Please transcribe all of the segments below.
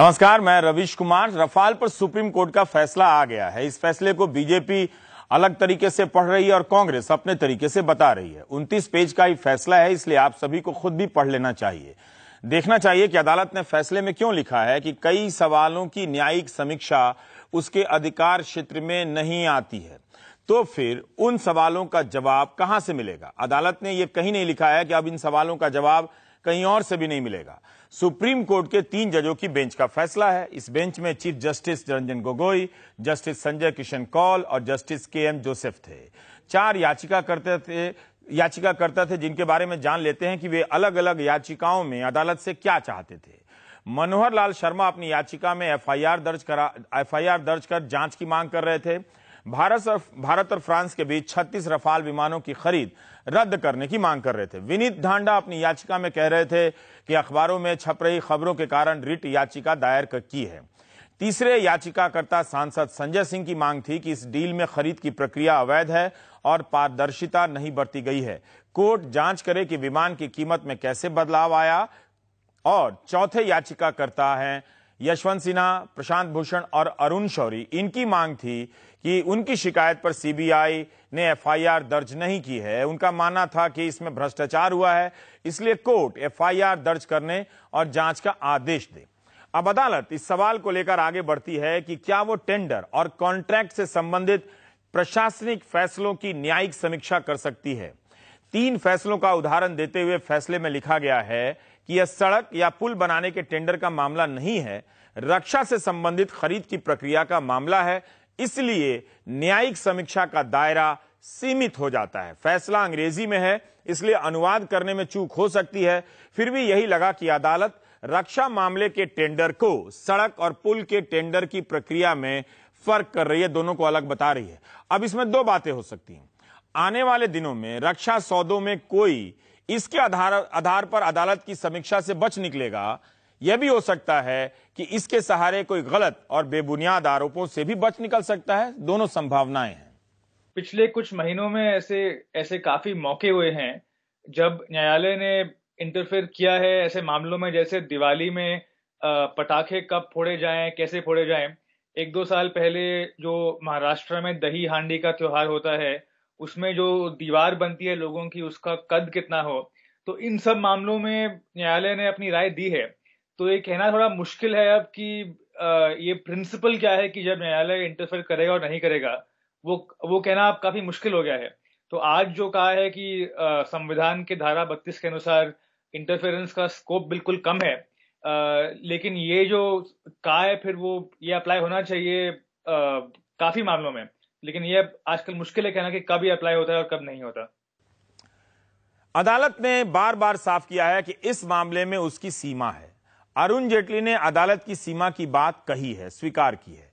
नमस्कार मैं रविश कुमार रफाल पर सुप्रीम कोर्ट का फैसला आ गया है इस फैसले को बीजेपी अलग तरीके से पढ़ रही है और कांग्रेस अपने तरीके से बता रही है उनतीस पेज का ही फैसला है इसलिए आप सभी को खुद भी पढ़ लेना चाहिए देखना चाहिए कि अदालत ने फैसले में क्यों लिखा है कि कई सवालों की न्यायिक समीक्षा उसके अधिकार क्षेत्र में नहीं आती है तो फिर उन सवालों का जवाब कहां से मिलेगा अदालत ने यह कहीं नहीं लिखा है कि अब इन सवालों का जवाब कहीं और से भी नहीं मिलेगा सुप्रीम कोर्ट के तीन जजों की बेंच का फैसला है इस बेंच में chief justice Ranjan Gogoi justice Sanjay Kishan Kaul और जस्टिस के एम जोसेफ थे चार याचिका करते थे याचिकाकर्ता थे जिनके बारे में जान लेते हैं कि वे अलग अलग याचिकाओं में अदालत से क्या चाहते थे मनोहर लाल शर्मा अपनी याचिका में एफआईआर दर्ज करा एफआईआर दर्ज कर जांच की मांग कर रहे थे भारत और भारत और फ्रांस के बीच 36 रफाल विमानों की खरीद रद्द करने की मांग कर रहे थे विनीत ढांडा अपनी याचिका में कह रहे थे कि अखबारों में छप रही खबरों के कारण रिट याचिका दायर की है तीसरे याचिकाकर्ता सांसद संजय सिंह की मांग थी कि इस डील में खरीद की प्रक्रिया अवैध है और पारदर्शिता नहीं बरती गई है कोर्ट जांच करे कि विमान की कीमत में कैसे बदलाव आया और चौथे याचिकाकर्ता हैं यशवंत सिन्हा प्रशांत भूषण और अरुण शौरी इनकी मांग थी कि उनकी शिकायत पर सीबीआई ने एफआईआर दर्ज नहीं की है उनका मानना था कि इसमें भ्रष्टाचार हुआ है इसलिए कोर्ट एफआईआर दर्ज करने और जांच का आदेश दे अब अदालत इस सवाल को लेकर आगे बढ़ती है कि क्या वो टेंडर और कॉन्ट्रैक्ट से संबंधित प्रशासनिक फैसलों की न्यायिक समीक्षा कर सकती है तीन फैसलों का उदाहरण देते हुए फैसले में लिखा गया है कि यह सड़क या पुल बनाने के टेंडर का मामला नहीं है रक्षा से संबंधित खरीद की प्रक्रिया का मामला है इसलिए न्यायिक समीक्षा का दायरा सीमित हो जाता है फैसला अंग्रेजी में है इसलिए अनुवाद करने में चूक हो सकती है फिर भी यही लगा कि अदालत रक्षा मामले के टेंडर को सड़क और पुल के टेंडर की प्रक्रिया में फर्क कर रही है दोनों को अलग बता रही है अब इसमें दो बातें हो सकती हैं आने वाले दिनों में रक्षा सौदों में कोई इसके आधार आधार पर अदालत की समीक्षा से बच निकलेगा यह भी हो सकता है कि इसके सहारे कोई गलत और बेबुनियाद आरोपों से भी बच निकल सकता है दोनों संभावनाएं हैं पिछले कुछ महीनों में ऐसे ऐसे काफी मौके हुए हैं जब न्यायालय ने इंटरफेयर किया है ऐसे मामलों में जैसे दिवाली में पटाखे कब फोड़े जाएं कैसे फोड़े जाएं एक दो साल पहले जो महाराष्ट्र में दही हांडी का त्योहार होता है उसमें जो दीवार बनती है लोगों की उसका कद कितना हो तो इन सब मामलों में न्यायालय ने अपनी राय दी है तो ये कहना थोड़ा मुश्किल है अब कि ये प्रिंसिपल क्या है कि जब न्यायालय इंटरफेयर करेगा और नहीं करेगा वो वो कहना अब काफी मुश्किल हो गया है तो आज जो कहा है कि संविधान के धारा बत्तीस के अनुसार इंटरफेरेंस का स्कोप बिल्कुल कम है आ, लेकिन ये जो कहा है फिर वो ये अप्लाई होना चाहिए आ, काफी मामलों में लेकिन ये आजकल मुश्किल है कहना कि कब ये अप्लाई होता है और कब नहीं होता अदालत ने बार बार साफ किया है कि इस मामले में उसकी सीमा है अरुण जेटली ने अदालत की सीमा की बात कही है स्वीकार की है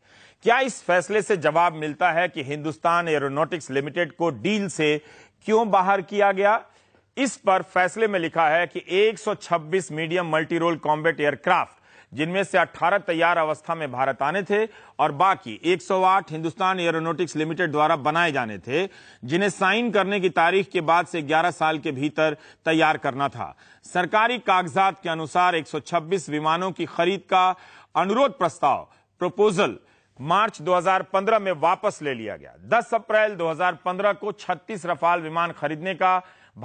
क्या इस फैसले से जवाब मिलता है कि हिंदुस्तान एरोनॉटिक्स लिमिटेड को डील से क्यों बाहर किया गया इस पर फैसले में लिखा है कि 126 मीडियम मल्टीरोल कॉम्बेट एयरक्राफ्ट जिनमें से 18 तैयार अवस्था में भारत आने थे और बाकी 108 हिंदुस्तान एयरोनोटिक्स लिमिटेड द्वारा बनाए जाने थे जिन्हें साइन करने की तारीख के बाद से 11 साल के भीतर तैयार करना था सरकारी कागजात के अनुसार 126 विमानों की खरीद का अनुरोध प्रस्ताव प्रपोजल मार्च 2015 में वापस ले लिया गया 10 अप्रैल 2015 को 36 रफाल विमान खरीदने का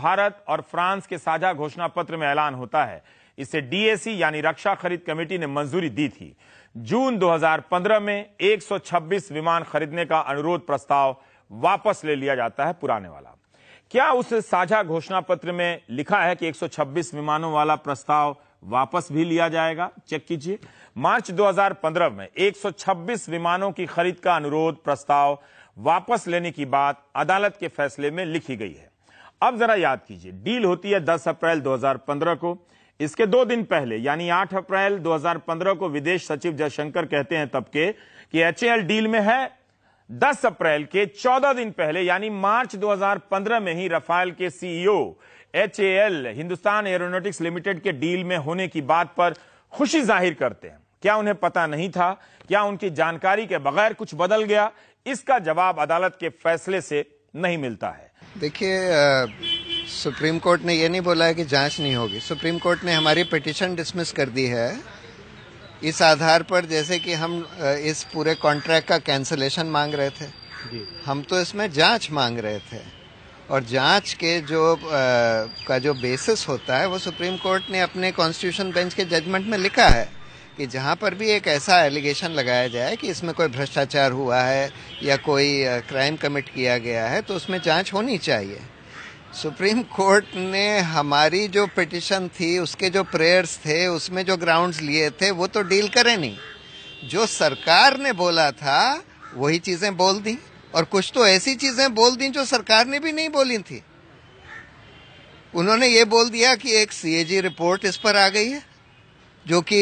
भारत और फ्रांस के साझा घोषणा पत्र में ऐलान होता है इसे डीएसी यानी रक्षा खरीद कमेटी ने मंजूरी दी थी जून 2015 में 126 विमान खरीदने का अनुरोध प्रस्ताव वापस ले लिया जाता है पुराने वाला क्या उस साझा घोषणा पत्र में लिखा है कि 126 विमानों वाला प्रस्ताव वापस भी लिया जाएगा चेक कीजिए मार्च 2015 में 126 विमानों की खरीद का अनुरोध प्रस्ताव वापस लेने की बात अदालत के फैसले में लिखी गई है अब जरा याद कीजिए डील होती है 10 अप्रैल 2015 को इसके दो दिन पहले यानी 8 अप्रैल 2015 को विदेश सचिव जयशंकर कहते हैं तब के कि एच डील में है 10 अप्रैल के 14 दिन पहले यानी मार्च 2015 में ही रफाल के CEO H Hindustan Aeronautics Limited के डील में होने की बात पर खुशी जाहिर करते हैं क्या उन्हें पता नहीं था क्या उनकी जानकारी के बगैर कुछ बदल गया इसका जवाब अदालत के फैसले से नहीं मिलता है देखिए सुप्रीम कोर्ट ने यह नहीं बोला है कि जांच नहीं होगी सुप्रीम कोर्ट ने हमारी पिटिशन डिसमिस कर दी है इस आधार पर जैसे कि हम इस पूरे कॉन्ट्रैक्ट का कैंसलेशन मांग रहे थे हम तो इसमें जांच मांग रहे थे और जांच के जो आ, का जो बेसिस होता है वो सुप्रीम कोर्ट ने अपने कॉन्स्टिट्यूशन बेंच के जजमेंट में लिखा है कि जहाँ पर भी एक ऐसा एलिगेशन लगाया जाए कि इसमें कोई भ्रष्टाचार हुआ है या कोई क्राइम कमिट किया गया है तो उसमें जांच होनी चाहिए सुप्रीम कोर्ट ने हमारी जो पिटिशन थी उसके जो प्रेयर्स थे उसमें जो ग्राउंड्स लिए थे वो तो डील करे नहीं जो सरकार ने बोला था वही चीज़ें बोल दी और कुछ तो ऐसी चीज़ें बोल दी जो सरकार ने भी नहीं बोली थी उन्होंने ये बोल दिया कि एक सीएजी रिपोर्ट इस पर आ गई है जो कि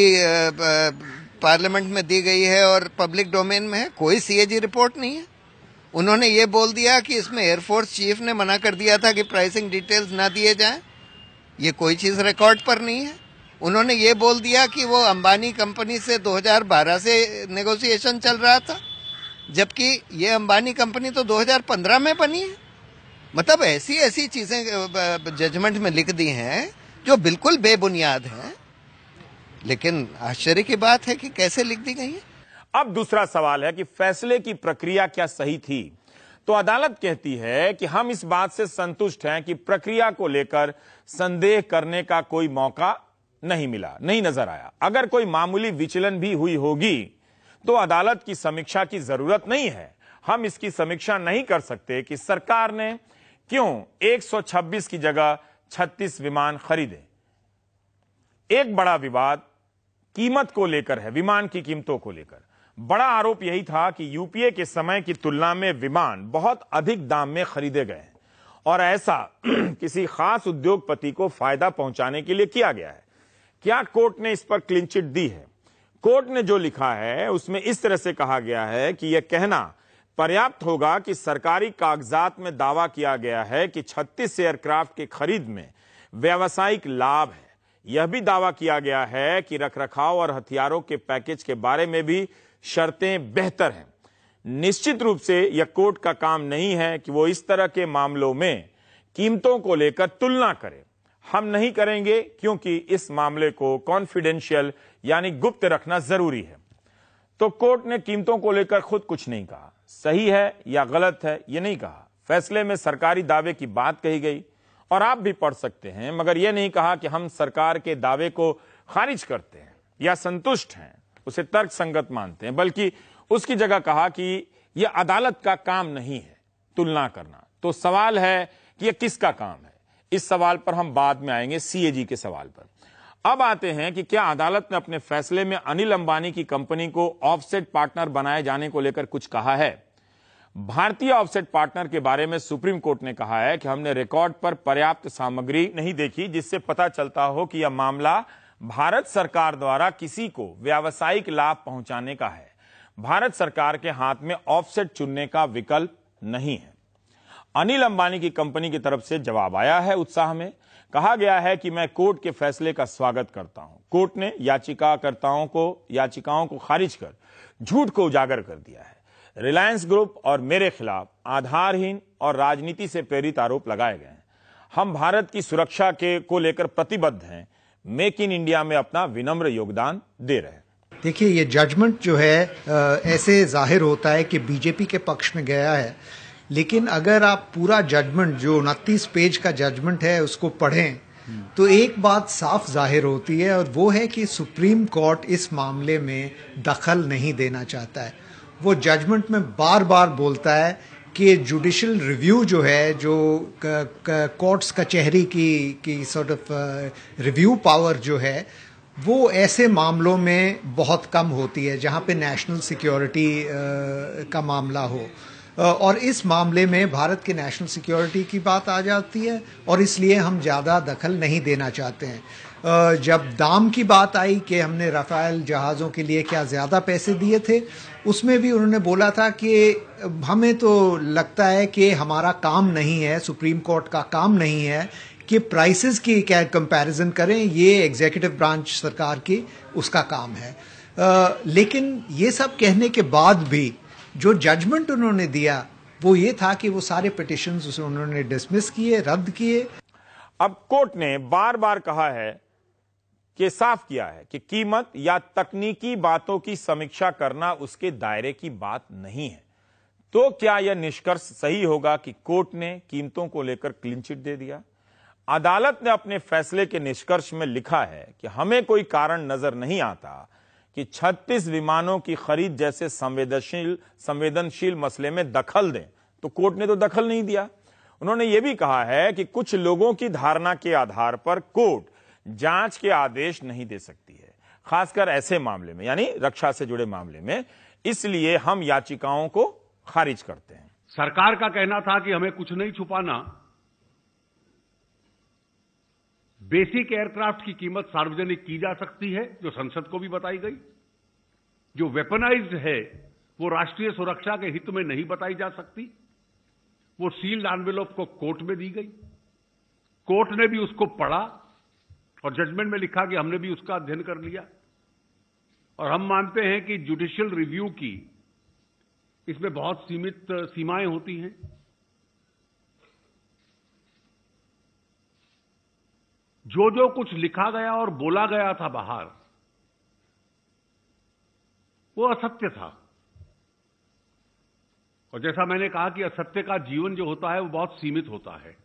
पार्लियामेंट में दी गई है और पब्लिक डोमेन में है कोई सीएजी रिपोर्ट नहीं है उन्होंने ये बोल दिया कि इसमें एयरफोर्स चीफ ने मना कर दिया था कि प्राइसिंग डिटेल्स ना दिए जाएं ये कोई चीज़ रिकॉर्ड पर नहीं है उन्होंने ये बोल दिया कि वो अंबानी कंपनी से 2012 से नेगोशिएशन चल रहा था जबकि ये अंबानी कंपनी तो 2015 में बनी है मतलब ऐसी ऐसी चीज़ें जजमेंट में लिख दी हैं जो बिल्कुल बेबुनियाद हैं लेकिन आश्चर्य की बात है कि कैसे लिख दी गई है अब दूसरा सवाल है कि फैसले की प्रक्रिया क्या सही थी तो अदालत कहती है कि हम इस बात से संतुष्ट हैं कि प्रक्रिया को लेकर संदेह करने का कोई मौका नहीं मिला नहीं नजर आया अगर कोई मामूली विचलन भी हुई होगी तो अदालत की समीक्षा की जरूरत नहीं है हम इसकी समीक्षा नहीं कर सकते कि सरकार ने क्यों 126 की जगह 36 विमान खरीदे एक बड़ा विवाद कीमत को लेकर है विमान की कीमतों को लेकर बड़ा आरोप यही था कि यूपीए के समय की तुलना में विमान बहुत अधिक दाम में खरीदे गए हैं और ऐसा किसी खास उद्योगपति को फायदा पहुंचाने के लिए किया गया है क्या कोर्ट ने इस पर क्लीन चिट दी है कोर्ट ने जो लिखा है उसमें इस तरह से कहा गया है कि यह कहना पर्याप्त होगा कि सरकारी कागजात में दावा किया गया है कि 36 एयरक्राफ्ट के खरीद में व्यावसायिक लाभ है यह भी दावा किया गया है कि रखरखाव और हथियारों के पैकेज के बारे में भी शर्तें बेहतर हैं निश्चित रूप से यह कोर्ट का काम नहीं है कि वो इस तरह के मामलों में कीमतों को लेकर तुलना करें हम नहीं करेंगे क्योंकि इस मामले को कॉन्फिडेंशियल यानी गुप्त रखना जरूरी है तो कोर्ट ने कीमतों को लेकर खुद कुछ नहीं कहा सही है या गलत है यह नहीं कहा फैसले में सरकारी दावे की बात कही गई और आप भी पढ़ सकते हैं मगर यह नहीं कहा कि हम सरकार के दावे को खारिज करते हैं या संतुष्ट हैं उसे तर्क संगत मानते हैं बल्कि उसकी जगह कहा कि यह अदालत का काम नहीं है तुलना करना तो सवाल है कि यह किसका काम है इस सवाल पर हम बाद में आएंगे सीएजी के सवाल पर अब आते हैं कि क्या अदालत ने अपने फैसले में अनिल अंबानी की कंपनी को ऑफसेट पार्टनर बनाए जाने को लेकर कुछ कहा है भारतीय ऑफसेट पार्टनर के बारे में सुप्रीम कोर्ट ने कहा है कि हमने रिकॉर्ड पर पर्याप्त सामग्री नहीं देखी जिससे पता चलता हो कि यह मामला भारत सरकार द्वारा किसी को व्यावसायिक लाभ पहुंचाने का है भारत सरकार के हाथ में ऑफसेट चुनने का विकल्प नहीं है अनिल अंबानी की कंपनी की तरफ से जवाब आया है उत्साह में कहा गया है कि मैं कोर्ट के फैसले का स्वागत करता हूं कोर्ट ने याचिकाकर्ताओं को याचिकाओं को खारिज कर झूठ को उजागर कर दिया है रिलायंस ग्रुप और मेरे खिलाफ आधारहीन और राजनीति से प्रेरित आरोप लगाए गए हैं हम भारत की सुरक्षा के को लेकर प्रतिबद्ध हैं मेक इन इंडिया में अपना विनम्र योगदान दे रहे हैं देखिए ये जजमेंट जो है आ, ऐसे जाहिर होता है कि बीजेपी के पक्ष में गया है लेकिन अगर आप पूरा जजमेंट जो उनतीस पेज का जजमेंट है उसको पढ़ें तो एक बात साफ जाहिर होती है और वो है कि सुप्रीम कोर्ट इस मामले में दखल नहीं देना चाहता है वो जजमेंट में बार बार बोलता है कि जुडिशल रिव्यू जो है जो कोर्ट्स कचहरी की की सॉर्ट ऑफ रिव्यू पावर जो है वो ऐसे मामलों में बहुत कम होती है जहाँ पे नेशनल सिक्योरिटी uh, का मामला हो uh, और इस मामले में भारत की नेशनल सिक्योरिटी की बात आ जाती है और इसलिए हम ज़्यादा दखल नहीं देना चाहते हैं जब दाम की बात आई कि हमने राफेल जहाज़ों के लिए क्या ज़्यादा पैसे दिए थे उसमें भी उन्होंने बोला था कि हमें तो लगता है कि हमारा काम नहीं है सुप्रीम कोर्ट का काम नहीं है कि प्राइसेस की क्या कंपैरिजन करें ये एग्जीक्यूटिव ब्रांच सरकार की उसका काम है आ, लेकिन ये सब कहने के बाद भी जो जजमेंट उन्होंने दिया वो ये था कि वो सारे पिटिशन उन्होंने डिसमिस किए रद्द किए अब कोर्ट ने बार बार कहा है कि साफ किया है कि कीमत या तकनीकी बातों की समीक्षा करना उसके दायरे की बात नहीं है तो क्या यह निष्कर्ष सही होगा कि कोर्ट ने कीमतों को लेकर क्लीनचिट दे दिया अदालत ने अपने फैसले के निष्कर्ष में लिखा है कि हमें कोई कारण नजर नहीं आता कि 36 विमानों की खरीद जैसे संवेदनशील संवेदनशील मसले में दखल दें तो कोर्ट ने तो दखल नहीं दिया उन्होंने यह भी कहा है कि कुछ लोगों की धारणा के आधार पर कोर्ट जांच के आदेश नहीं दे सकती है खासकर ऐसे मामले में यानी रक्षा से जुड़े मामले में इसलिए हम याचिकाओं को खारिज करते हैं सरकार का कहना था कि हमें कुछ नहीं छुपाना बेसिक एयरक्राफ्ट की कीमत सार्वजनिक की जा सकती है जो संसद को भी बताई गई जो वेपनाइज है वो राष्ट्रीय सुरक्षा के हित में नहीं बताई जा सकती वो सील्ड एनवेलोप को कोर्ट में दी गई कोर्ट ने भी उसको पढ़ा और जजमेंट में लिखा कि हमने भी उसका अध्ययन कर लिया और हम मानते हैं कि जुडिशियल रिव्यू की इसमें बहुत सीमित सीमाएं होती हैं जो जो कुछ लिखा गया और बोला गया था बाहर वो असत्य था और जैसा मैंने कहा कि असत्य का जीवन जो होता है वो बहुत सीमित होता है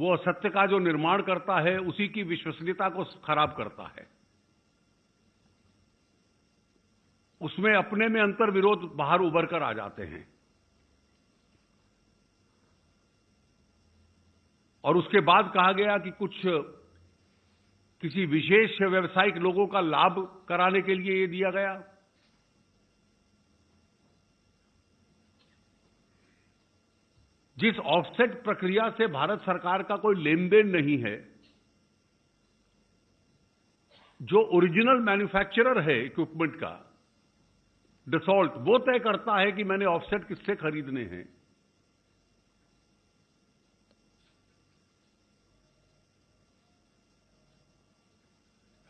वो असत्य का जो निर्माण करता है उसी की विश्वसनीयता को खराब करता है उसमें अपने में अंतर विरोध बाहर उभर कर आ जाते हैं और उसके बाद कहा गया कि कुछ किसी विशेष व्यवसायिक लोगों का लाभ कराने के लिए ये दिया गया जिस ऑफसेट प्रक्रिया से भारत सरकार का कोई लेन देन नहीं है जो ओरिजिनल मैन्युफैक्चरर है इक्विपमेंट का डिसॉल्ट वो तय करता है कि मैंने ऑफसेट किससे खरीदने हैं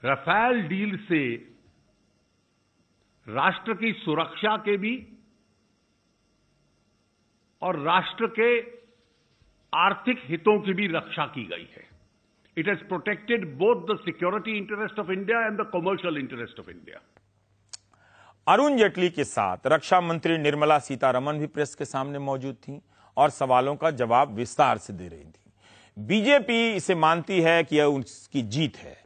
रफाल डील से राष्ट्र की सुरक्षा के भी और राष्ट्र के आर्थिक हितों की भी रक्षा की गई है it has protected both the security interest of India and the commercial interest of India Arun Jaitley के साथ रक्षा मंत्री निर्मला सीतारमन भी प्रेस के सामने मौजूद थी और सवालों का जवाब विस्तार से दे रही थी बीजेपी इसे मानती है कि यह उसकी जीत है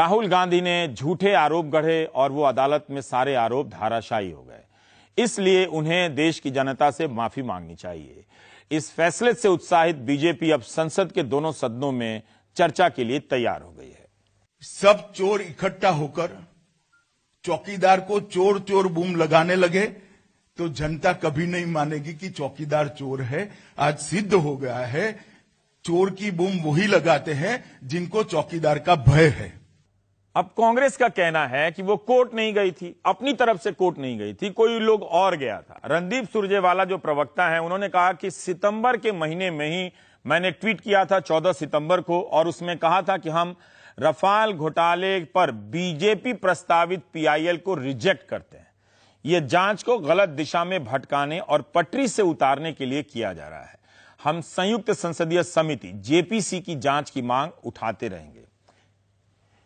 राहुल गांधी ने झूठे आरोप गढ़े और वो अदालत में सारे आरोप धाराशायी हो गए इसलिए उन्हें देश की जनता से माफी मांगनी चाहिए इस फैसले से उत्साहित बीजेपी अब संसद के दोनों सदनों में चर्चा के लिए तैयार हो गई है सब चोर इकट्ठा होकर चौकीदार को चोर चोर बूम लगाने लगे तो जनता कभी नहीं मानेगी कि चौकीदार चोर है आज सिद्ध हो गया है चोर की बूम वही लगाते हैं जिनको चौकीदार का भय है अब कांग्रेस का कहना है कि वो कोर्ट नहीं गई थी अपनी तरफ से कोर्ट नहीं गई थी कोई लोग और गया था रणदीप सुरजेवाला जो प्रवक्ता है उन्होंने कहा कि सितंबर के महीने में ही मैंने ट्वीट किया था 14 सितंबर को और उसमें कहा था कि हम रफाल घोटाले पर बीजेपी प्रस्तावित पीआईएल को रिजेक्ट करते हैं यह जांच को गलत दिशा में भटकाने और पटरी से उतारने के लिए किया जा रहा है हम संयुक्त संसदीय समिति जेपीसी की जांच की मांग उठाते रहेंगे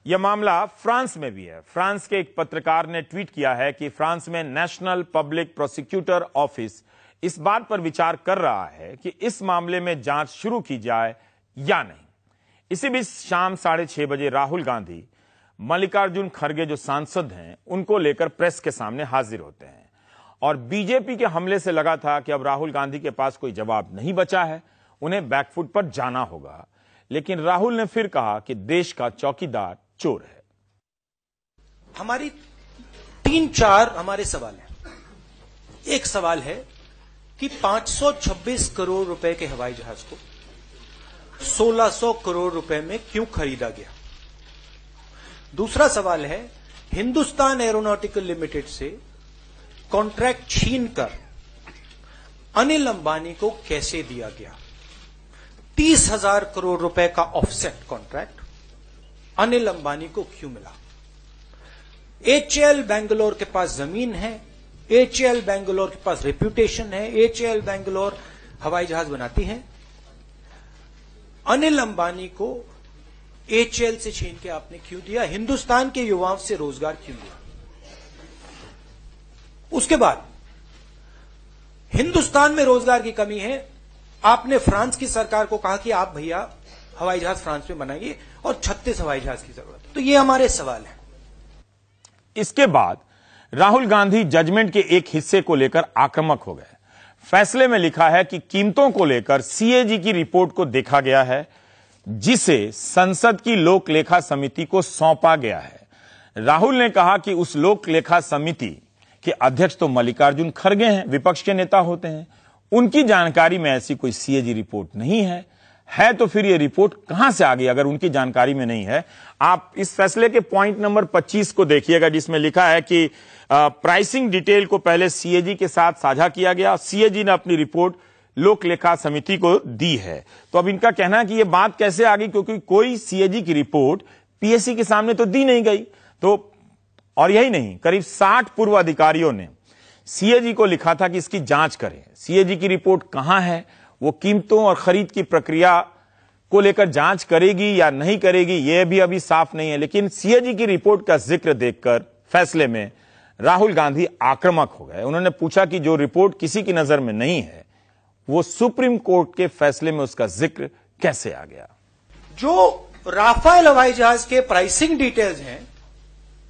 यह मामला फ्रांस में भी है फ्रांस के एक पत्रकार ने ट्वीट किया है कि फ्रांस में नेशनल पब्लिक प्रोसिक्यूटर ऑफिस इस बात पर विचार कर रहा है कि इस मामले में जांच शुरू की जाए या नहीं इसी बीच शाम साढ़े छह बजे राहुल गांधी मल्लिकार्जुन खड़गे जो सांसद हैं उनको लेकर प्रेस के सामने हाजिर होते हैं और बीजेपी के हमले से लगा था कि अब राहुल गांधी के पास कोई जवाब नहीं बचा है उन्हें बैकफुट पर जाना होगा लेकिन राहुल ने फिर कहा कि देश का चौकीदार चोर है हमारी तीन चार हमारे सवाल हैं एक सवाल है कि 526 करोड़ रुपए के हवाई जहाज को 1600 करोड़ रुपए में क्यों खरीदा गया दूसरा सवाल है हिंदुस्तान एरोनॉटिकल लिमिटेड से कॉन्ट्रैक्ट छीन कर अनिल अंबानी को कैसे दिया गया तीस हजार करोड़ रुपए का ऑफसेट कॉन्ट्रैक्ट अनिल अंबानी को क्यों मिला एचएल बेंगलोर के पास जमीन है एचएल बेंगलोर के पास रेप्यूटेशन है एचएल बेंगलोर हवाई जहाज बनाती है अनिल अंबानी को एचएल से छीन के आपने क्यों दिया हिंदुस्तान के युवाओं से रोजगार क्यों दिया उसके बाद हिंदुस्तान में रोजगार की कमी है आपने फ्रांस की सरकार को कहा कि आप भैया हवाई जहाज फ्रांस में बनाइए और छत्तीस हवाई जहाज की जरूरत तो ये हमारे सवाल है इसके बाद राहुल गांधी जजमेंट के एक हिस्से को लेकर आक्रामक हो गए फैसले में लिखा है कि कीमतों को लेकर सीएजी की रिपोर्ट को देखा गया है जिसे संसद की लोक लेखा समिति को सौंपा गया है राहुल ने कहा कि उस लोक लेखा समिति के अध्यक्ष तो मल्लिकार्जुन खड़गे हैं विपक्ष के नेता होते हैं उनकी जानकारी में ऐसी कोई सीएजी रिपोर्ट नहीं है है तो फिर ये रिपोर्ट कहां से आ गई अगर उनकी जानकारी में नहीं है आप इस फैसले के पॉइंट नंबर 25 को देखिएगा जिसमें लिखा है कि प्राइसिंग डिटेल को पहले सीएजी के साथ साझा किया गया सीएजी ने अपनी रिपोर्ट लोक लेखा समिति को दी है तो अब इनका कहना है कि यह बात कैसे आ गई क्योंकि कोई सीएजी की रिपोर्ट पीएससी के सामने तो दी नहीं गई तो और यही नहीं करीब साठ पूर्व अधिकारियों ने सीएजी को लिखा था कि इसकी जांच करें सीएजी की रिपोर्ट कहां है वो कीमतों और खरीद की प्रक्रिया को लेकर जांच करेगी या नहीं करेगी यह भी अभी साफ नहीं है लेकिन सीएजी की रिपोर्ट का जिक्र देखकर फैसले में राहुल गांधी आक्रामक हो गए उन्होंने पूछा कि जो रिपोर्ट किसी की नजर में नहीं है वो सुप्रीम कोर्ट के फैसले में उसका जिक्र कैसे आ गया जो राफेल हवाई जहाज के प्राइसिंग डिटेल्स हैं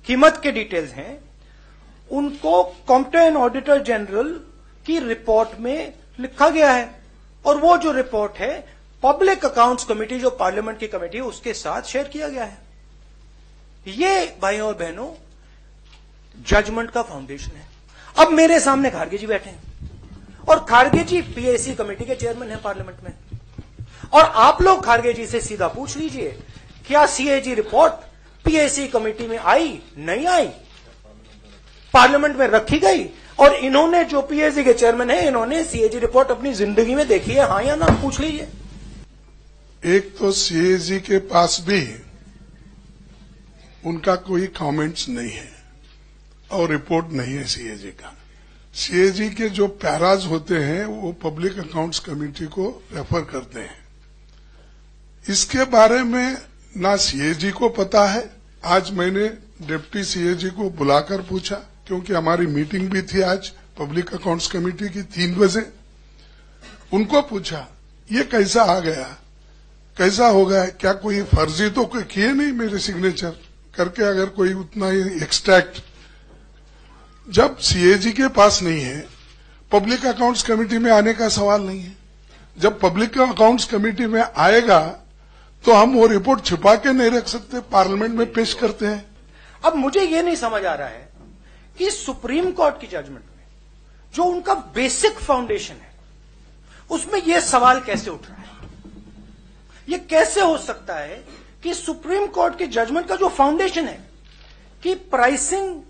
कीमत के डिटेल्स हैं उनको कॉम्प्टन ऑडिटर जनरल की रिपोर्ट में लिखा गया है और वो जो रिपोर्ट है पब्लिक अकाउंट्स कमेटी जो पार्लियामेंट की कमेटी है उसके साथ शेयर किया गया है ये भाइयों और बहनों जजमेंट का फाउंडेशन है अब मेरे सामने खारगे जी बैठे हैं और खारगे जी पीएसी कमेटी के चेयरमैन हैं पार्लियामेंट में और आप लोग खारगे जी से सीधा पूछ लीजिए क्या सीएजी रिपोर्ट पीएसी कमेटी में आई नहीं आई पार्लियामेंट में रखी गई और इन्होंने जो पीएससी के चेयरमैन है इन्होंने सीएजी रिपोर्ट अपनी जिंदगी में देखी है हाँ या ना पूछ लीजिए एक तो सीएजी के पास भी उनका कोई कमेंट्स नहीं है और रिपोर्ट नहीं है सीएजी का सीएजी के जो पैराज होते हैं वो पब्लिक अकाउंट्स कमेटी को रेफर करते हैं इसके बारे में ना सीएजी को पता है आज मैंने डिप्टी सीएजी को बुलाकर पूछा क्योंकि हमारी मीटिंग भी थी आज पब्लिक अकाउंट्स कमेटी की तीन बजे उनको पूछा ये कैसा आ गया कैसा हो गया क्या कोई फर्जी तो कोई किए नहीं मेरे सिग्नेचर करके अगर कोई उतना ही एक्सट्रैक्ट जब सीएजी के पास नहीं है पब्लिक अकाउंट्स कमेटी में आने का सवाल नहीं है जब पब्लिक अकाउंट्स कमेटी में आएगा तो हम वो रिपोर्ट छिपा के नहीं रख सकते पार्लियामेंट में पेश करते हैं अब मुझे ये नहीं समझ आ रहा है कि सुप्रीम कोर्ट की जजमेंट में जो उनका बेसिक फाउंडेशन है उसमें यह सवाल कैसे उठ रहा है यह कैसे हो सकता है कि सुप्रीम कोर्ट के जजमेंट का जो फाउंडेशन है कि प्राइसिंग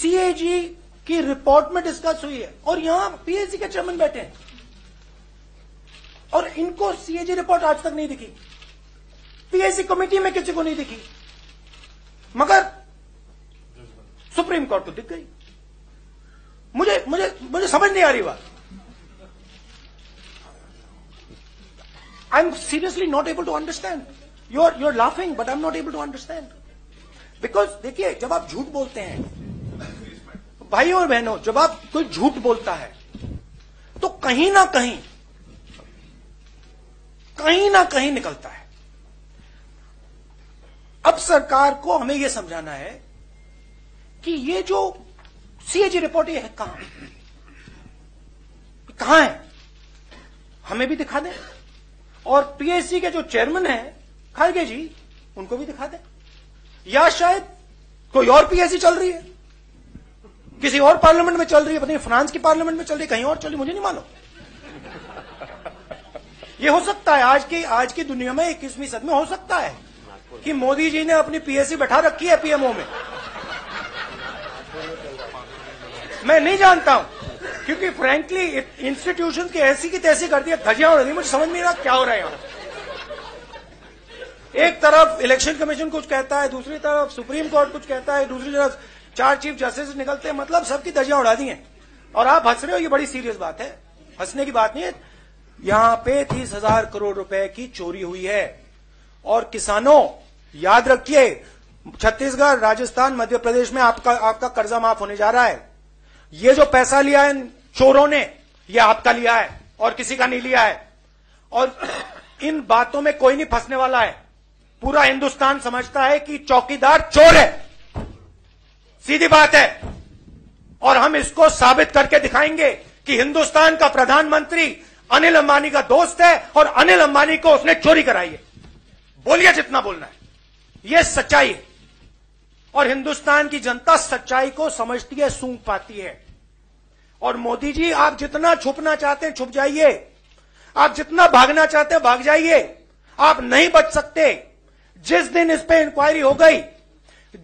सीएजी की रिपोर्ट में डिस्कस हुई है और यहां पीएससी के चेयरमैन बैठे हैं और इनको सीएजी रिपोर्ट आज तक नहीं दिखी पीएससी कमेटी में किसी को नहीं दिखी मगर सुप्रीम कोर्ट को तो दिख गई मुझे मुझे मुझे समझ नहीं आ रही बात I am seriously not able to understand you are you are laughing but I am not able to understand because देखिए जब आप झूठ बोलते हैं भाई और बहनों जब आप कोई झूठ बोलता है तो कहीं ना कहीं कहीं ना कहीं निकलता है अब सरकार को हमें यह समझाना है कि ये जो सीएजी रिपोर्ट है कहां कहां है हमें भी दिखा दें और पीएससी के जो चेयरमैन हैं खालगे जी उनको भी दिखा दें या शायद कोई और पीएससी चल रही है किसी और पार्लियामेंट में चल रही है पता नहीं फ्रांस की पार्लियामेंट में चल रही है कहीं और चल रही मुझे नहीं मालूम ये हो सकता है आज की आज की दुनिया में इक्कीसवीं सद में हो सकता है कि मोदी जी ने अपनी पीएससी बैठा रखी है पीएमओ में मैं नहीं जानता हूं क्योंकि फ्रेंकली इंस्टीट्यूशन की ऐसी की तैसी कर दिया धजिया हो रही मुझे समझ नहीं रहा क्या हो रहा है यहां एक तरफ इलेक्शन कमीशन कुछ कहता है दूसरी तरफ सुप्रीम कोर्ट कुछ कहता है दूसरी तरफ चार चीफ जस्टिस निकलते हैं मतलब सबकी दर्जियां उड़ा दी हैं और आप हंस रहे हो ये बड़ी सीरियस बात है हंसने की बात नहीं है यहां पे तीस हजार करोड़ रुपए की चोरी हुई है और किसानों याद रखिए छत्तीसगढ़ राजस्थान मध्य प्रदेश में आपका आपका कर्जा माफ होने जा रहा है ये जो पैसा लिया है चोरों ने ये आपका लिया है और किसी का नहीं लिया है और इन बातों में कोई नहीं फंसने वाला है पूरा हिंदुस्तान समझता है कि चौकीदार चोर है सीधी बात है और हम इसको साबित करके दिखाएंगे कि हिंदुस्तान का प्रधानमंत्री अनिल अंबानी का दोस्त है और अनिल अंबानी को उसने चोरी कराई है बोलिए जितना बोलना है यह सच्चाई है और हिंदुस्तान की जनता सच्चाई को समझती है सूंघ पाती है और मोदी जी आप जितना छुपना चाहते हैं छुप जाइए आप जितना भागना चाहते हैं भाग जाइए आप नहीं बच सकते जिस दिन इस पे इंक्वायरी हो गई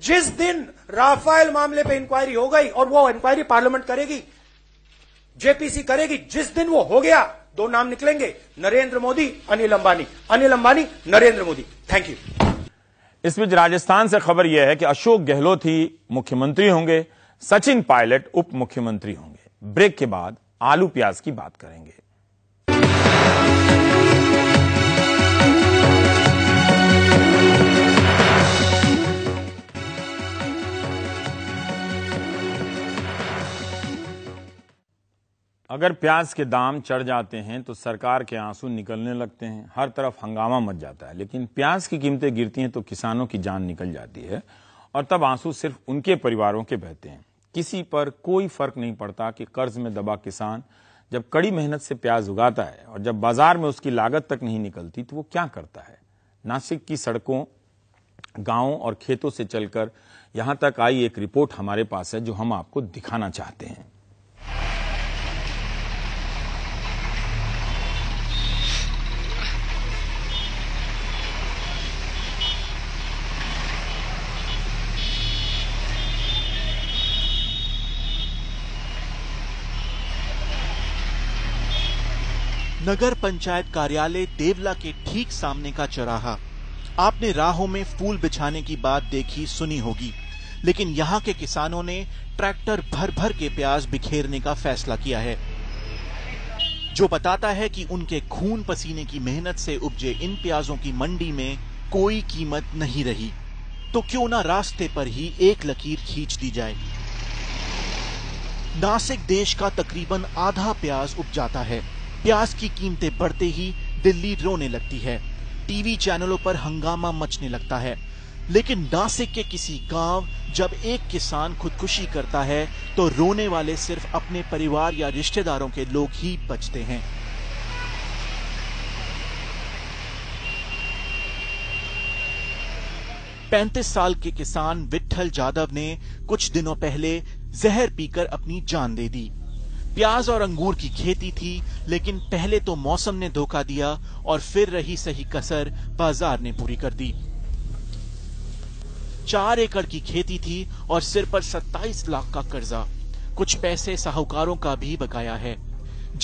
जिस दिन राफेल मामले पे इंक्वायरी हो गई और वो इंक्वायरी पार्लियामेंट करेगी जेपीसी करेगी जिस दिन वो हो गया दो नाम निकलेंगे नरेंद्र मोदी अनिल अंबानी अनिल अंबानी नरेंद्र मोदी थैंक यू इस बीच राजस्थान से खबर यह है कि अशोक गहलोत ही मुख्यमंत्री होंगे सचिन पायलट उप मुख्यमंत्री होंगे ब्रेक के बाद आलू प्याज की बात करेंगे अगर प्याज के दाम चढ़ जाते हैं तो सरकार के आंसू निकलने लगते हैं हर तरफ हंगामा मच जाता है लेकिन प्याज की कीमतें गिरती हैं तो किसानों की जान निकल जाती है और तब आंसू सिर्फ उनके परिवारों के बहते हैं किसी पर कोई फर्क नहीं पड़ता कि कर्ज में दबा किसान जब कड़ी मेहनत से प्याज उगाता है और जब बाजार में उसकी लागत तक नहीं निकलती तो वो क्या करता है नासिक की सड़कों गांव और खेतों से चलकर यहां तक आई एक रिपोर्ट हमारे पास है जो हम आपको दिखाना चाहते हैं नगर पंचायत कार्यालय देवला के ठीक सामने का चौराहा आपने राहों में फूल बिछाने की बात देखी सुनी होगी लेकिन यहाँ के किसानों ने ट्रैक्टर भर भर के प्याज बिखेरने का फैसला किया है जो बताता है कि उनके खून पसीने की मेहनत से उपजे इन प्याजों की मंडी में कोई कीमत नहीं रही तो क्यों ना रास्ते पर ही एक लकीर खींच दी जाए नासिक देश का तकरीबन आधा प्याज उपजाता है प्याज की कीमतें बढ़ते ही दिल्ली रोने लगती है टीवी चैनलों पर हंगामा मचने लगता है लेकिन नासिक के किसी गांव जब एक किसान खुदकुशी करता है तो रोने वाले सिर्फ अपने परिवार या रिश्तेदारों के लोग ही बचते हैं पैंतीस साल के किसान विठल जाधव ने कुछ दिनों पहले जहर पीकर अपनी जान दे दी प्याज और अंगूर की खेती थी लेकिन पहले तो मौसम ने धोखा दिया और फिर रही सही कसर बाजार ने पूरी कर दी चार एकड़ की खेती थी और सिर पर 27 लाख का कर्जा कुछ पैसे साहूकारों का भी बकाया है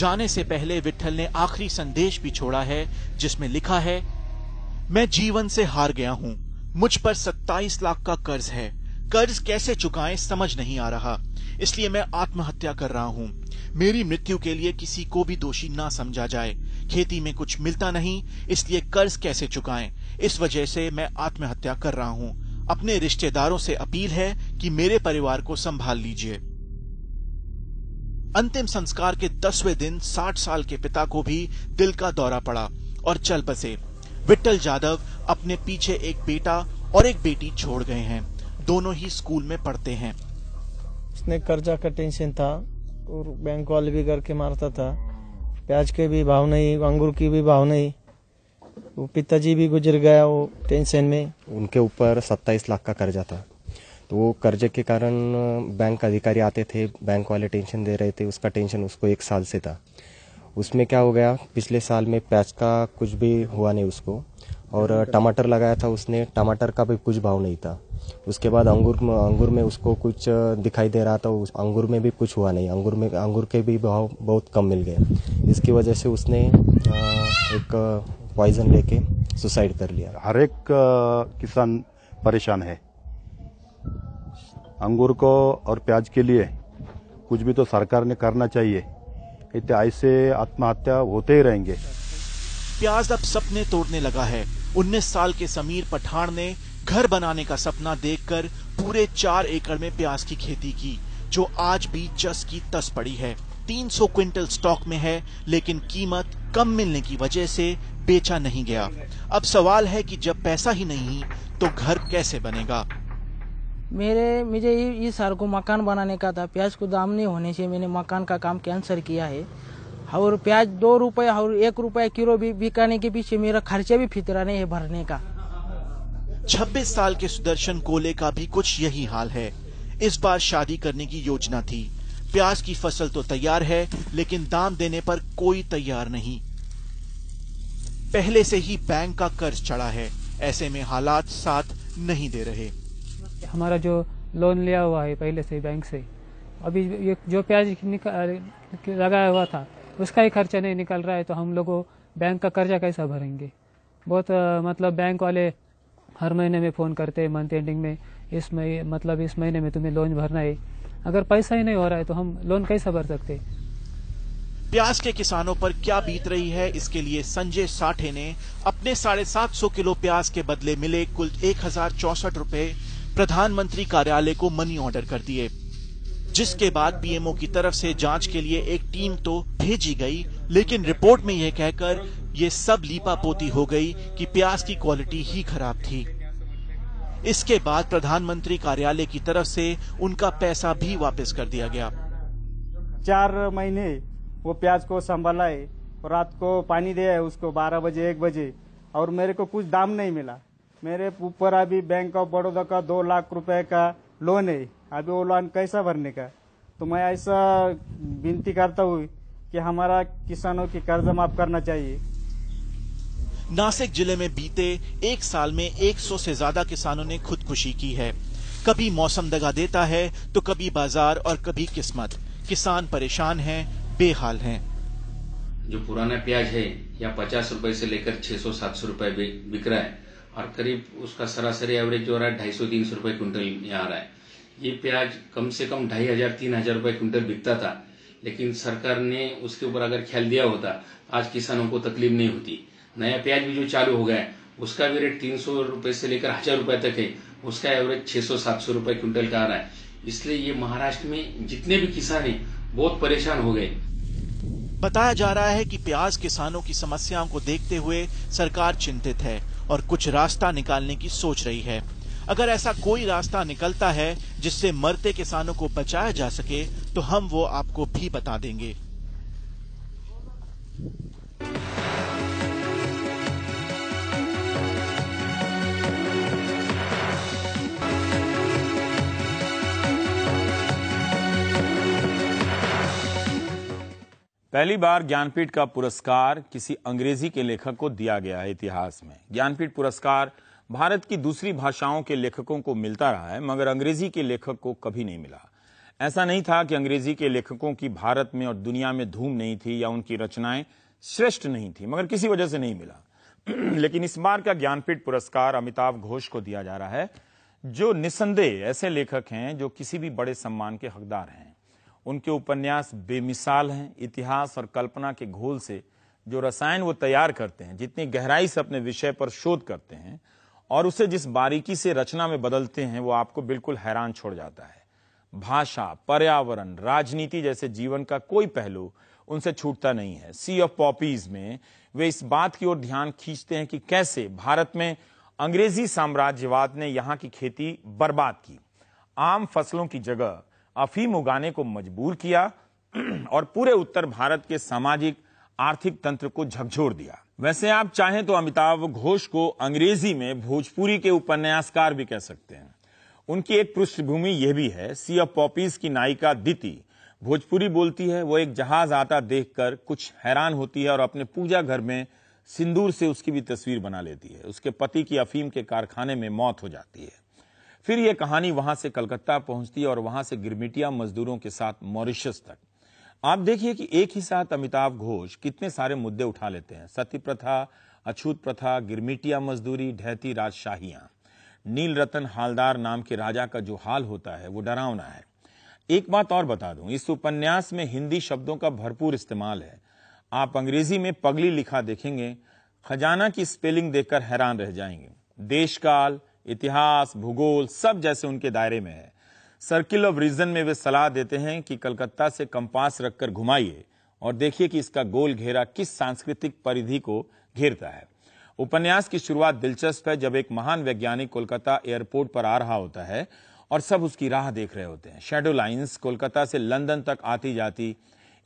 जाने से पहले विठल ने आखिरी संदेश भी छोड़ा है जिसमें लिखा है मैं जीवन से हार गया हूं मुझ पर 27 लाख का कर्ज है कर्ज कैसे चुकाएं समझ नहीं आ रहा इसलिए मैं आत्महत्या कर रहा हूँ मेरी मृत्यु के लिए किसी को भी दोषी ना समझा जाए खेती में कुछ मिलता नहीं इसलिए कर्ज कैसे चुकाएं इस वजह से मैं आत्महत्या कर रहा हूँ अपने रिश्तेदारों से अपील है कि मेरे परिवार को संभाल लीजिए अंतिम संस्कार के दसवें दिन साठ साल के पिता को भी दिल का दौरा पड़ा और चल बसे विट्टल जाधव अपने पीछे एक बेटा और एक बेटी छोड़ गए हैं दोनों ही स्कूल में पढ़ते हैं उसने कर्जा का टेंशन था और बैंक वाले भी करके मारता था प्याज के भी भाव नहीं अंगूर की भी भाव नहीं वो पिताजी भी गुजर गया वो टेंशन में उनके ऊपर सत्ताईस लाख का कर्जा था तो वो कर्जे के कारण बैंक अधिकारी आते थे बैंक वाले टेंशन दे रहे थे उसका टेंशन उसको एक साल से था उसमें क्या हो गया पिछले साल में प्याज का कुछ भी हुआ नहीं उसको और टमाटर लगाया था उसने टमाटर का भी कुछ भाव नहीं था उसके बाद अंगूर अंगूर में उसको कुछ दिखाई दे रहा था उस अंगूर में भी कुछ हुआ नहीं अंगूर में अंगूर के भी भाव बहुत कम मिल गए इसकी वजह से उसने एक पॉइजन लेके सुसाइड कर लिया हर एक किसान परेशान है अंगूर को और प्याज के लिए कुछ भी तो सरकार ने करना चाहिए इतने ऐसे आत्महत्या होते ही रहेंगे प्याज अब सपने तोड़ने लगा है उन्नीस साल के समीर पठान ने घर बनाने का सपना देखकर पूरे चार एकड़ में प्याज की खेती की जो आज भी जस की तस पड़ी है 300 क्विंटल स्टॉक में है लेकिन कीमत कम मिलने की वजह से बेचा नहीं गया अब सवाल है कि जब पैसा ही नहीं तो घर कैसे बनेगा मेरे मुझे इस साल को मकान बनाने का था प्याज को दाम नहीं होने से मैंने मकान का काम कैंसिल किया है और प्याज दो रुपये और एक रुपए किलो भी बिकाने के पीछे मेरा खर्चा भी फितरा नहीं है भरने का 26 साल के सुदर्शन कोले का भी कुछ यही हाल है इस बार शादी करने की योजना थी प्याज की फसल तो तैयार है लेकिन दाम देने पर कोई तैयार नहीं पहले से ही बैंक का कर्ज चढ़ा है ऐसे में हालात साथ नहीं दे रहे हमारा जो लोन लिया हुआ है पहले से बैंक से अभी ये जो प्याज लगाया हुआ था उसका ही खर्चा नहीं निकल रहा है तो हम लोगों बैंक का कर्जा कैसा भरेंगे बहुत मतलब बैंक वाले हर महीने में फ़ोन करते हैं मंथ एंडिंग में इस महीने मतलब इस महीने में तुम्हें लोन भरना है अगर पैसा ही नहीं हो रहा है तो हम लोन कैसे भर सकते प्याज के किसानों पर क्या बीत रही है इसके लिए संजय साठे ने अपने साढ़े सात सौ किलो प्याज के बदले मिले कुल एक हजार चौसठ रूपए प्रधानमंत्री कार्यालय को मनी ऑर्डर कर दिए जिसके बाद पीएमओ की तरफ से जांच के लिए एक टीम तो भेजी गई लेकिन रिपोर्ट में यह कहकर ये सब लीपा पोती हो गई कि प्याज की क्वालिटी ही खराब थी इसके बाद प्रधानमंत्री कार्यालय की तरफ से उनका पैसा भी वापस कर दिया गया चार महीने वो प्याज को संभालाए रात को पानी दिया है उसको 12 बजे एक बजे और मेरे को कुछ दाम नहीं मिला मेरे ऊपर अभी बैंक ऑफ बड़ौदा का दो लाख रुपए का लोन है अभी वो लोन कैसा भरने का तो मैं ऐसा विनती करता हूँ कि हमारा किसानों की कर्ज माफ करना चाहिए नासिक जिले में बीते एक साल में 100 से ज्यादा किसानों ने खुदकुशी की है कभी मौसम दगा देता है तो कभी बाजार और कभी किस्मत किसान परेशान हैं बेहाल हैं जो पुराना प्याज है या पचास रूपए से लेकर 600 सौ रूपए बिक रहा है और करीब उसका सरासरी एवरेज जो रहा है ढाई सौ तीन सौ रूपए क्विंटल यहाँ आ रहा है ये प्याज कम से कम ढाई हजार तीन हजार रूपए क्विंटल बिकता था लेकिन सरकार ने उसके ऊपर अगर ख्याल दिया होता आज किसानों को तकलीफ नहीं होती नया प्याज भी जो चालू हो गया है उसका भी रेट तीन सौ से लेकर हजार रुपये तक है उसका एवरेज छह सौ सात सौ रुपये क्विंटल का आ रहा है इसलिए ये महाराष्ट्र में जितने भी किसान है बहुत परेशान हो गए बताया जा रहा है कि प्याज किसानों की समस्याओं को देखते हुए सरकार चिंतित है और कुछ रास्ता निकालने की सोच रही है अगर ऐसा कोई रास्ता निकलता है जिससे मरते किसानों को बचाया जा सके तो हम वो आपको भी बता देंगे पहली बार ज्ञानपीठ का पुरस्कार किसी अंग्रेजी के लेखक को दिया गया है इतिहास में ज्ञानपीठ पुरस्कार भारत की दूसरी भाषाओं के लेखकों को मिलता रहा है मगर अंग्रेजी के लेखक को कभी नहीं मिला ऐसा नहीं था कि अंग्रेजी के लेखकों की भारत में और दुनिया में धूम नहीं थी या उनकी रचनाएं श्रेष्ठ नहीं थी मगर किसी वजह से नहीं मिला लेकिन इस बार का ज्ञानपीठ पुरस्कार अमिताभ घोष को दिया जा रहा है जो निसंदेह ऐसे लेखक हैं जो किसी भी बड़े सम्मान के हकदार हैं उनके उपन्यास बेमिसाल हैं इतिहास और कल्पना के घोल से जो रसायन वो तैयार करते हैं जितनी गहराई से अपने विषय पर शोध करते हैं और उसे जिस बारीकी से रचना में बदलते हैं वो आपको बिल्कुल हैरान छोड़ जाता है भाषा पर्यावरण राजनीति जैसे जीवन का कोई पहलू उनसे छूटता नहीं है सी ऑफ पॉपीज में वे इस बात की ओर ध्यान खींचते हैं कि कैसे भारत में अंग्रेजी साम्राज्यवाद ने यहाँ की खेती बर्बाद की आम फसलों की जगह अफीम उगाने को मजबूर किया और पूरे उत्तर भारत के सामाजिक आर्थिक तंत्र को झकझोर दिया वैसे आप चाहें तो अमिताभ घोष को अंग्रेजी में भोजपुरी के उपन्यासकार भी कह सकते हैं उनकी एक पृष्ठभूमि यह भी है सी ऑफ पॉपीज की नायिका दिति भोजपुरी बोलती है वो एक जहाज आता देखकर कुछ हैरान होती है और अपने पूजा घर में सिंदूर से उसकी भी तस्वीर बना लेती है उसके पति की अफीम के कारखाने में मौत हो जाती है फिर यह कहानी वहां से कलकत्ता पहुंचती है और वहां से गिरमिटिया मजदूरों के साथ मॉरिशस तक आप देखिए कि एक ही साथ अमिताभ घोष कितने सारे मुद्दे उठा लेते हैं सती प्रथा अछूत प्रथा गिरमिटिया मजदूरी ढहती राजशाहियां नील रतन हालदार नाम के राजा का जो हाल होता है वो डरावना है एक बात और बता दूं इस उपन्यास में हिंदी शब्दों का भरपूर इस्तेमाल है आप अंग्रेजी में पगली लिखा देखेंगे खजाना की स्पेलिंग देखकर हैरान रह जाएंगे देश काल इतिहास भूगोल सब जैसे उनके दायरे में है सर्किल ऑफ रीजन में वे सलाह देते हैं कि कलकत्ता से कंपास रखकर घुमाइए और देखिए कि इसका गोल घेरा किस सांस्कृतिक परिधि को घेरता है उपन्यास की शुरुआत दिलचस्प है जब एक महान वैज्ञानिक कोलकाता एयरपोर्ट पर आ रहा होता है और सब उसकी राह देख रहे होते हैं शेडो लाइन्स कोलकाता से लंदन तक आती जाती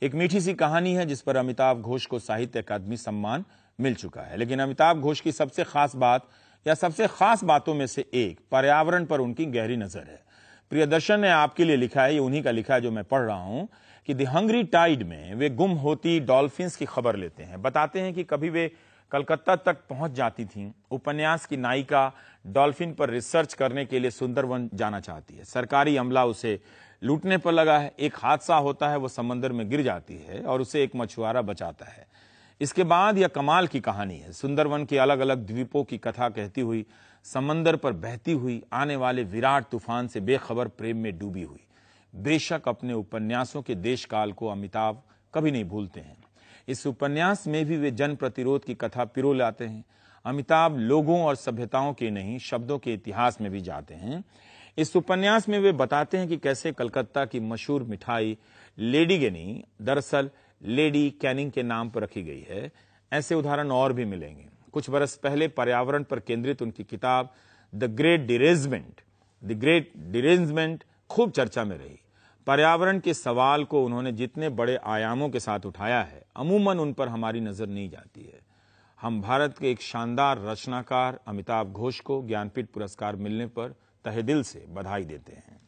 एक मीठी सी कहानी है जिस पर अमिताभ घोष को साहित्य अकादमी सम्मान मिल चुका है लेकिन अमिताभ घोष की सबसे खास बात या सबसे खास बातों में से एक पर्यावरण पर उनकी गहरी नजर है प्रियदर्शन ने आपके लिए लिखा है ये उन्हीं का लिखा है जो मैं पढ़ रहा हूं कि द हंगरी टाइड में वे गुम होती डॉल्फिन्स की खबर लेते हैं बताते हैं कि कभी वे कलकत्ता तक पहुंच जाती थीं उपन्यास की नायिका डॉल्फिन पर रिसर्च करने के लिए सुंदरवन जाना चाहती है सरकारी अमला उसे लूटने पर लगा है एक हादसा होता है वो समंदर में गिर जाती है और उसे एक मछुआरा बचाता है इसके बाद यह कमाल की कहानी है सुंदरवन के अलग अलग द्वीपों की कथा कहती हुई समंदर पर बहती हुई आने वाले विराट तूफान से बेखबर प्रेम में डूबी हुई बेशक अपने उपन्यासों के देशकाल को अमिताभ कभी नहीं भूलते हैं इस उपन्यास में भी वे जन प्रतिरोध की कथा पिरो लाते हैं अमिताभ लोगों और सभ्यताओं के नहीं शब्दों के इतिहास में भी जाते हैं इस उपन्यास में वे बताते हैं कि कैसे कलकत्ता की मशहूर मिठाई लेडीगनी दरअसल लेडी कैनिंग के नाम पर रखी गई है ऐसे उदाहरण और भी मिलेंगे कुछ बरस पहले पर्यावरण पर केंद्रित उनकी किताब the great derangement the great derangement खूब चर्चा में रही पर्यावरण के सवाल को उन्होंने जितने बड़े आयामों के साथ उठाया है अमूमन उन पर हमारी नजर नहीं जाती है हम भारत के एक शानदार रचनाकार अमिताभ घोष को ज्ञानपीठ पुरस्कार मिलने पर तहे दिल से बधाई देते हैं